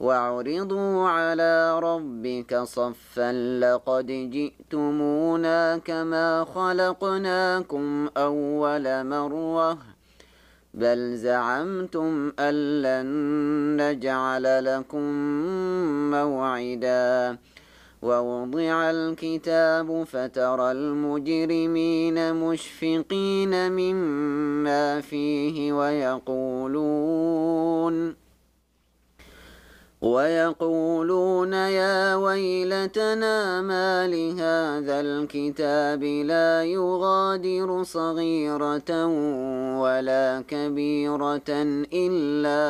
وعرضوا على ربك صفا لقد جئتمونا كما خلقناكم أول مرة بل زعمتم أن لن نجعل لكم موعدا ووضع الكتاب فترى المجرمين مشفقين مما فيه ويقولون ويقولون يا ويلتنا ما لهذا الكتاب لا يغادر صغيرة ولا كبيرة إلا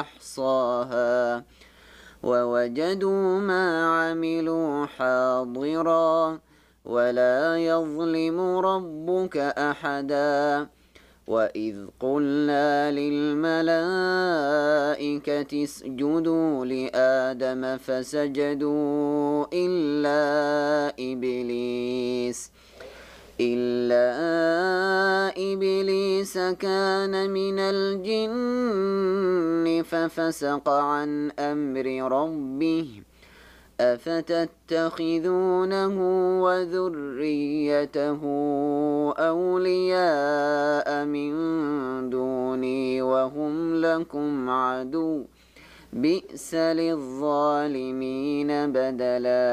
أحصاها ووجدوا ما عملوا حاضرا ولا يظلم ربك أحداً وإذ قلنا للملائكة اسجدوا لآدم فسجدوا إلا إبليس إلا إبليس كان من الجن ففسق عن أمر ربه أفتتخذونه وذريته أولياء من دوني وهم لكم عدو بئس للظالمين بدلاً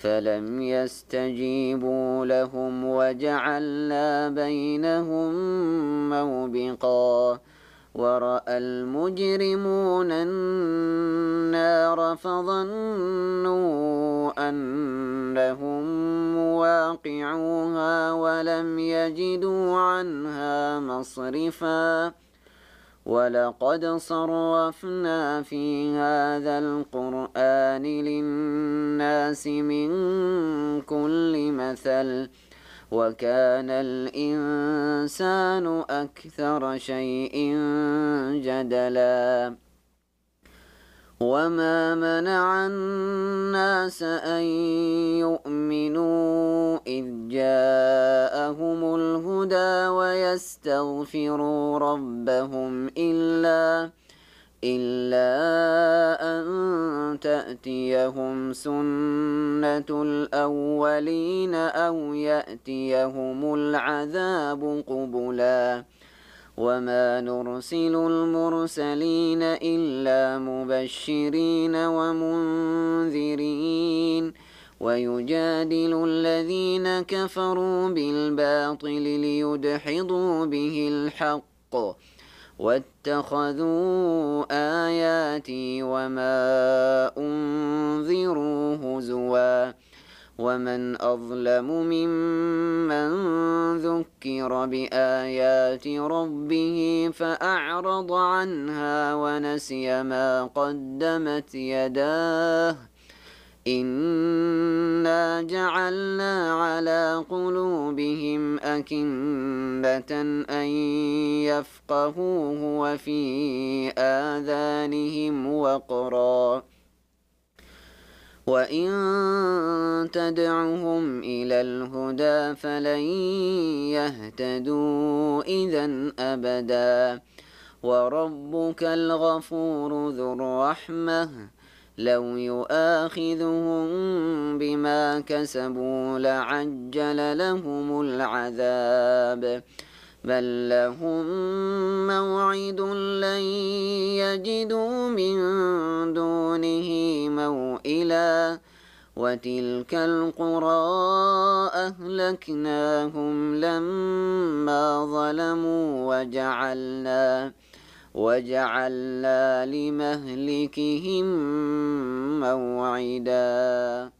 فلم يستجيبوا لهم وجعلنا بينهم موبقا ورأى المجرمون النار فظنوا أنهم مواقعوها ولم يجدوا عنها مصرفاً ولقد صرفنا في هذا القرآن للناس من كل مثل وكان الإنسان أكثر شيء جدلا وما منع الناس أن يؤمنوا يستغفروا ربهم إلا إلا أن تأتيهم سنة الأولين أو يأتيهم العذاب قبلا وما نرسل المرسلين إلا مبشرين ومنذرين ويجادل الذين كفروا بالباطل ليدحضوا به الحق واتخذوا آياتي وما أنذروا هزوا ومن أظلم ممن ذكر بآيات ربه فأعرض عنها ونسي ما قدمت يداه إنا جعلنا على قلوبهم أكنة أن يفقهوه وفي آذانهم وقرا وإن تدعهم إلى الهدى فلن يهتدوا إذا أبدا وربك الغفور ذو الرحمه لو يؤاخذهم بما كسبوا لعجل لهم العذاب بل لهم موعد لن يجدوا من دونه موئلا وتلك القرى أهلكناهم لما ظلموا وجعلنا وجعلنا لمهلكهم موعداً